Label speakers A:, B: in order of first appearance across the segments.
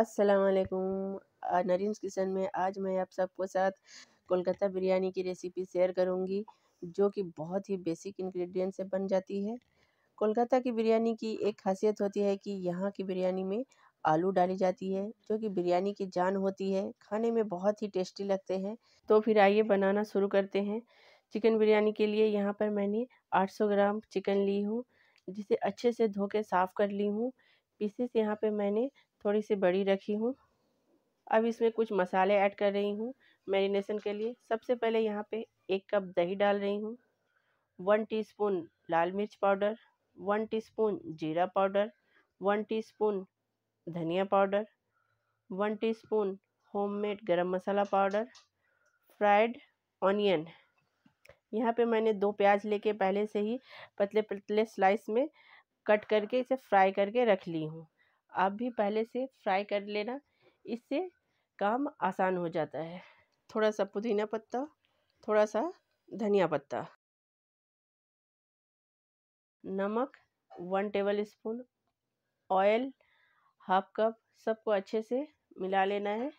A: असलकुम नरीन्स किचन में आज मैं आप सबको साथ कोलकाता बिरयानी की रेसिपी शेयर करूंगी जो कि बहुत ही बेसिक इंग्रेडिएंट से बन जाती है कोलकाता की बिरयानी की एक खासियत होती है कि यहाँ की बिरयानी में आलू डाली जाती है जो कि बिरयानी की जान होती है खाने में बहुत ही टेस्टी लगते हैं तो फिर आइए बनाना शुरू करते हैं चिकन बिरयानी के लिए यहाँ पर मैंने सौ ग्राम चिकन ली हूँ जिसे अच्छे से धो के साफ़ कर ली हूँ पीसेस यहाँ पे मैंने थोड़ी सी बड़ी रखी हूँ अब इसमें कुछ मसाले ऐड कर रही हूँ मैरिनेशन के लिए सबसे पहले यहाँ पे एक कप दही डाल रही हूँ वन टीस्पून लाल मिर्च पाउडर वन टीस्पून जीरा पाउडर वन टीस्पून धनिया powder one teaspoon homemade garam masala powder fried onion यहाँ पे मैंने दो प्याज लेके पहले से ही पतले पतले स्लाइस में कट करके इसे फ्राई करके रख ली हूँ आप भी पहले से फ्राई कर लेना इससे काम आसान हो जाता है थोड़ा सा पुदीना पत्ता थोड़ा सा धनिया पत्ता नमक one tablespoon oil half cup सबको अच्छे से मिला लेना है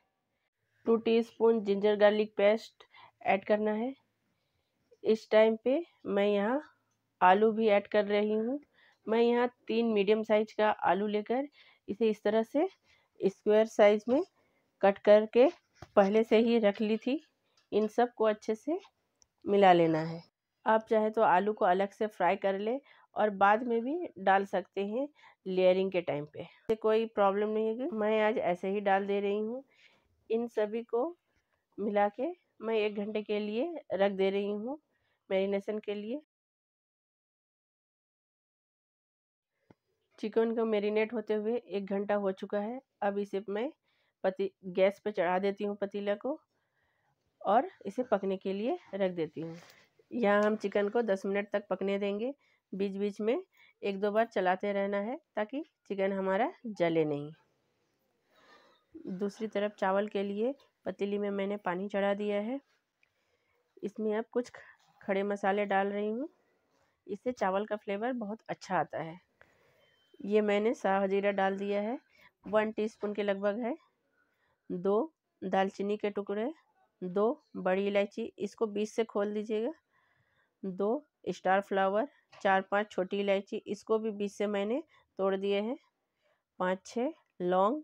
A: two teaspoon ginger garlic paste add करना है इस टाइम पे मैं यहाँ आलू भी ऐड कर रही हूँ मैं यहाँ तीन मीडियम साइज का आलू लेकर इसे इस तरह से स्क्वायर साइज में कट करके पहले से ही रख ली थी इन सब को अच्छे से मिला लेना है आप चाहे तो आलू को अलग से फ्राई कर ले और बाद में भी डाल सकते हैं लेयरिंग के टाइम पे कोई प्रॉब्लम नहीं है कि मैं आज ऐसे ही डाल दे रही हूँ इन सभी को मिला के मैं एक घंटे के लिए रख दे रही हूँ मैरिनेशन के लिए चिकन को मेरीनेट होते हुए एक घंटा हो चुका है अब इसे मैं पति गैस पर चढ़ा देती हूँ पतीला को और इसे पकने के लिए रख देती हूँ यहाँ हम चिकन को दस मिनट तक पकने देंगे बीच बीच में एक दो बार चलाते रहना है ताकि चिकन हमारा जले नहीं दूसरी तरफ चावल के लिए पतीली में मैंने पानी चढ़ा दिया है इसमें अब कुछ खड़े मसाले डाल रही हूँ इससे चावल का फ्लेवर बहुत अच्छा आता है ये मैंने शाह जीरा डाल दिया है वन टीस्पून के लगभग है दो दालचीनी के टुकड़े दो बड़ी इलायची इसको बीच से खोल दीजिएगा दो स्टार फ्लावर चार पांच छोटी इलायची इसको भी बीच से मैंने तोड़ दिए हैं पाँच छः लौंग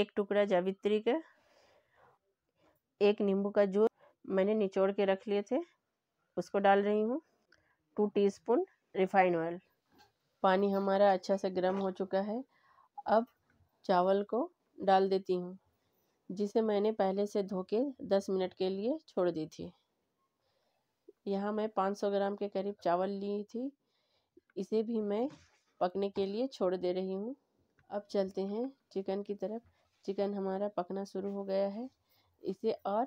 A: एक टुकड़ा जावित्री का एक नींबू का जूस मैंने निचोड़ के रख लिए थे उसको डाल रही हूँ टू टीस्पून रिफाइंड ऑयल पानी हमारा अच्छा से गर्म हो चुका है अब चावल को डाल देती हूँ जिसे मैंने पहले से धो के दस मिनट के लिए छोड़ दी थी यहाँ मैं 500 ग्राम के करीब चावल ली थी इसे भी मैं पकने के लिए छोड़ दे रही हूँ अब चलते हैं चिकन की तरफ चिकन हमारा पकना शुरू हो गया है इसे और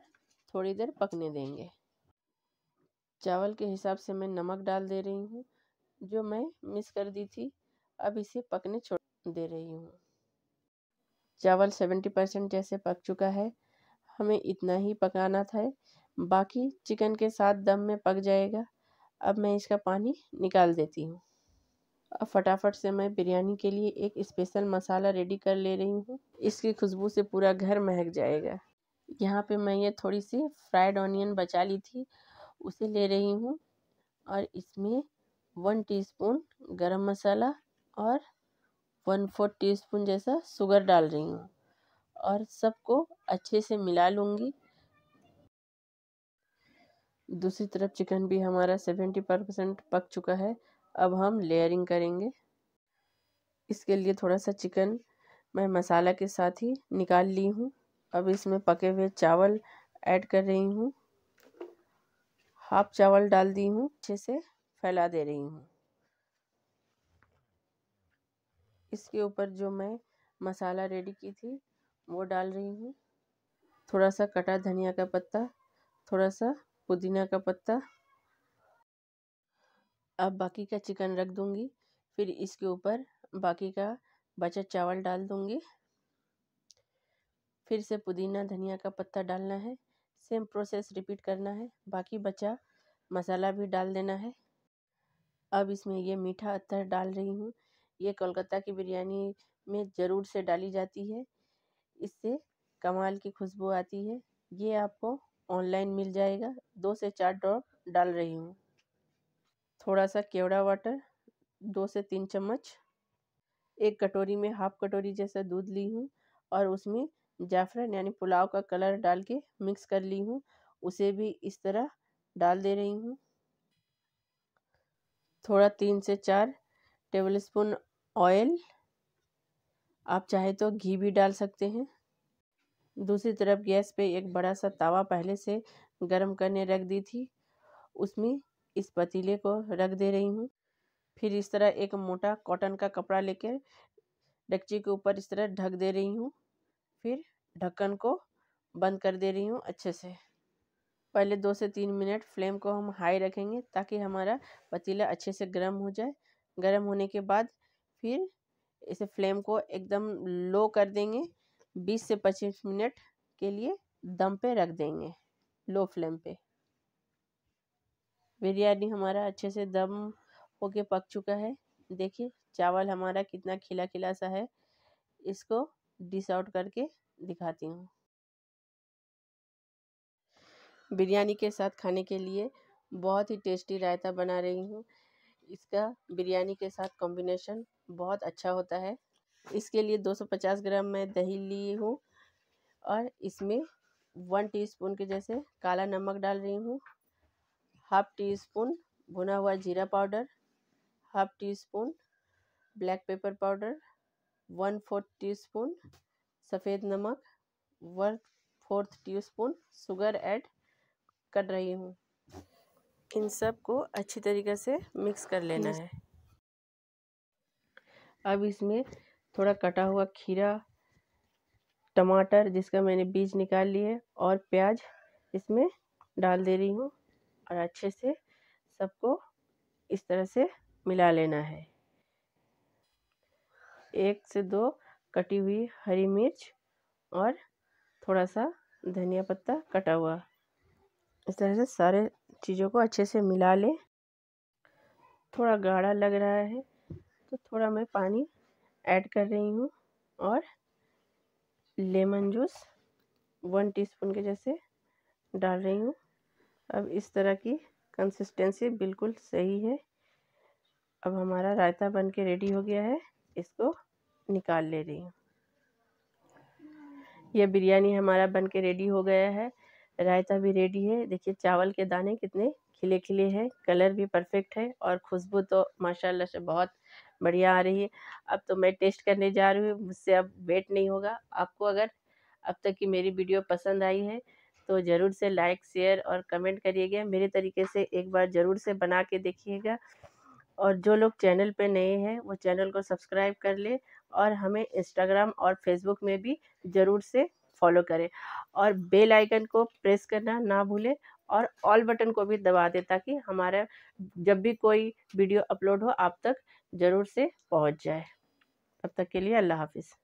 A: थोड़ी देर पकने देंगे चावल के हिसाब से मैं नमक डाल दे रही हूँ जो मैं मिस कर दी थी अब इसे पकने छोड़ दे रही हूँ चावल सेवेंटी परसेंट जैसे पक चुका है हमें इतना ही पकाना था बाकी चिकन के साथ दम में पक जाएगा अब मैं इसका पानी निकाल देती हूँ अब फटाफट से मैं बिरयानी के लिए एक स्पेशल मसाला रेडी कर ले रही हूँ इसकी खुशबू से पूरा घर महक जाएगा यहाँ पे मैं ये थोड़ी सी फ्राइड ऑनियन बचा ली थी उसे ले रही हूँ और इसमें वन टीस्पून गरम मसाला और वन फोर्थ टीस्पून जैसा शुगर डाल रही हूँ और सबको अच्छे से मिला लूँगी दूसरी तरफ चिकन भी हमारा सेवेंटी परसेंट पक चुका है अब हम लेयरिंग करेंगे इसके लिए थोड़ा सा चिकन मैं मसाला के साथ ही निकाल ली हूँ अब इसमें पके हुए चावल ऐड कर रही हूँ हाफ चावल डाल दी हूँ अच्छे से फैला दे रही हूँ इसके ऊपर जो मैं मसाला रेडी की थी वो डाल रही हूँ थोड़ा सा कटा धनिया का पत्ता थोड़ा सा पुदीना का पत्ता अब बाकी का चिकन रख दूँगी फिर इसके ऊपर बाकी का बचा चावल डाल दूँगी फिर से पुदीना धनिया का पत्ता डालना है सेम प्रोसेस रिपीट करना है बाकी बचा मसाला भी डाल देना है अब इसमें ये मीठा अत्तर डाल रही हूँ ये कोलकाता की बिरयानी में ज़रूर से डाली जाती है इससे कमाल की खुशबू आती है ये आपको ऑनलाइन मिल जाएगा दो से चार ड्रॉप डाल रही हूँ थोड़ा सा केवड़ा वाटर दो से तीन चम्मच एक कटोरी में हाफ कटोरी जैसा दूध ली हूँ और उसमें जाफरन यानी पुलाव का कलर डाल के मिक्स कर ली हूँ उसे भी इस तरह डाल दे रही हूँ थोड़ा तीन से चार टेबल स्पून ऑयल आप चाहे तो घी भी डाल सकते हैं दूसरी तरफ गैस पे एक बड़ा सा तवा पहले से गर्म करने रख दी थी उसमें इस पतीले को रख दे रही हूँ फिर इस तरह एक मोटा कॉटन का कपड़ा लेकर डगची के ऊपर इस तरह ढक दे रही हूँ फिर ढक्कन को बंद कर दे रही हूँ अच्छे से पहले दो से तीन मिनट फ्लेम को हम हाई रखेंगे ताकि हमारा पतीला अच्छे से गर्म हो जाए गर्म होने के बाद फिर इसे फ्लेम को एकदम लो कर देंगे बीस से पच्चीस मिनट के लिए दम पे रख देंगे लो फ्लेम पे बिरयानी हमारा अच्छे से दम होके पक चुका है देखिए चावल हमारा कितना खिला खिला सा है इसको डिस आउट करके दिखाती हूँ बिरयानी के साथ खाने के लिए बहुत ही टेस्टी रायता बना रही हूँ इसका बिरयानी के साथ कॉम्बिनेशन बहुत अच्छा होता है इसके लिए 250 ग्राम मैं दही ली हूँ और इसमें वन टीस्पून के जैसे काला नमक डाल रही हूँ हाफ टी स्पून भुना हुआ जीरा powder half teaspoon black pepper powder one fourth teaspoon सफ़ेद नमक one fourth teaspoon sugar add कर रही हूँ इन सब को अच्छी तरीके से मिक्स कर लेना है अब इसमें थोड़ा कटा हुआ खीरा टमाटर जिसका मैंने बीज निकाल लिए और प्याज इसमें डाल दे रही हूँ और अच्छे से सबको इस तरह से मिला लेना है एक से दो कटी हुई हरी मिर्च और थोड़ा सा धनिया पत्ता कटा हुआ इस तरह से सारे चीज़ों को अच्छे से मिला लें थोड़ा गाढ़ा लग रहा है तो थोड़ा मैं पानी ऐड कर रही हूँ और लेमन जूस वन टीस्पून के जैसे डाल रही हूँ अब इस तरह की कंसिस्टेंसी बिल्कुल सही है अब हमारा रायता बन के रेडी हो गया है इसको निकाल ले रही हूँ यह बिरयानी हमारा बन के रेडी हो गया है रायता भी रेडी है देखिए चावल के दाने कितने खिले खिले हैं कलर भी परफेक्ट है और खुशबू तो माशाल्लाह से बहुत बढ़िया आ रही है अब तो मैं टेस्ट करने जा रही हूँ मुझसे अब वेट नहीं होगा आपको अगर अब तक की मेरी वीडियो पसंद आई है तो ज़रूर से लाइक शेयर और कमेंट करिएगा मेरे तरीके से एक बार ज़रूर से बना के देखिएगा और जो लोग चैनल पर नए हैं वो चैनल को सब्सक्राइब कर ले और हमें इंस्टाग्राम और फेसबुक में भी ज़रूर से फॉलो करें और बेल आइकन को प्रेस करना ना भूलें और ऑल बटन को भी दबा दें ताकि हमारा जब भी कोई वीडियो अपलोड हो आप तक ज़रूर से पहुंच जाए तब तक के लिए अल्लाह हाफिज़